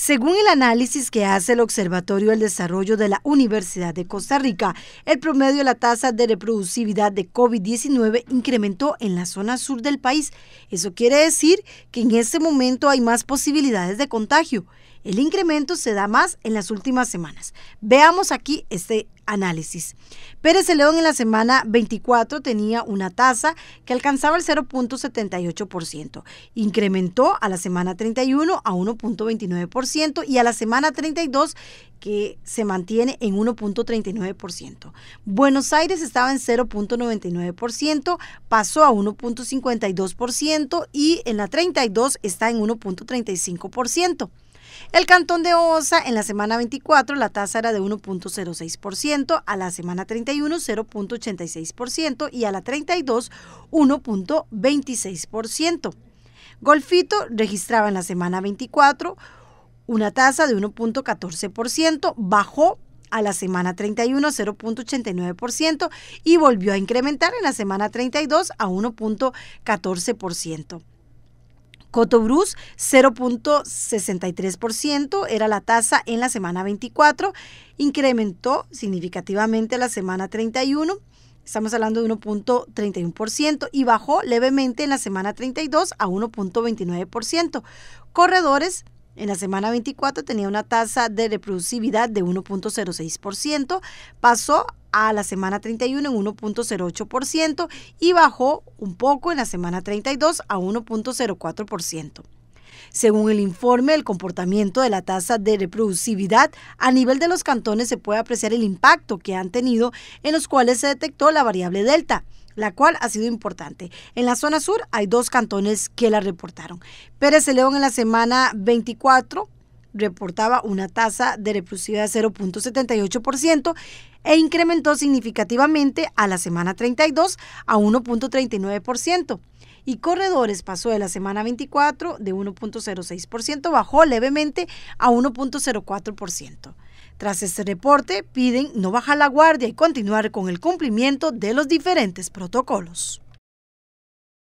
Según el análisis que hace el Observatorio del Desarrollo de la Universidad de Costa Rica, el promedio de la tasa de reproducibilidad de COVID-19 incrementó en la zona sur del país. Eso quiere decir que en este momento hay más posibilidades de contagio. El incremento se da más en las últimas semanas. Veamos aquí este análisis. Pérez de León en la semana 24 tenía una tasa que alcanzaba el 0.78%. Incrementó a la semana 31 a 1.29% y a la semana 32 que se mantiene en 1.39%. Buenos Aires estaba en 0.99%, pasó a 1.52% y en la 32 está en 1.35%. El cantón de Osa en la semana 24 la tasa era de 1.06%, a la semana 31 0.86% y a la 32 1.26%. Golfito registraba en la semana 24 una tasa de 1.14%, bajó a la semana 31 0.89% y volvió a incrementar en la semana 32 a 1.14%. Cotobrus 0.63% era la tasa en la semana 24, incrementó significativamente la semana 31 estamos hablando de 1.31% y bajó levemente en la semana 32 a 1.29%. Corredores en la semana 24 tenía una tasa de reproducibilidad de 1.06%, pasó a la semana 31 en 1.08% y bajó un poco en la semana 32 a 1.04%. Según el informe, el comportamiento de la tasa de reproductividad a nivel de los cantones se puede apreciar el impacto que han tenido en los cuales se detectó la variable delta la cual ha sido importante. En la zona sur hay dos cantones que la reportaron. Pérez León en la semana 24 reportaba una tasa de reproducibilidad de 0.78% e incrementó significativamente a la semana 32 a 1.39% y corredores pasó de la semana 24 de 1.06%, bajó levemente a 1.04%. Tras este reporte, piden no bajar la guardia y continuar con el cumplimiento de los diferentes protocolos.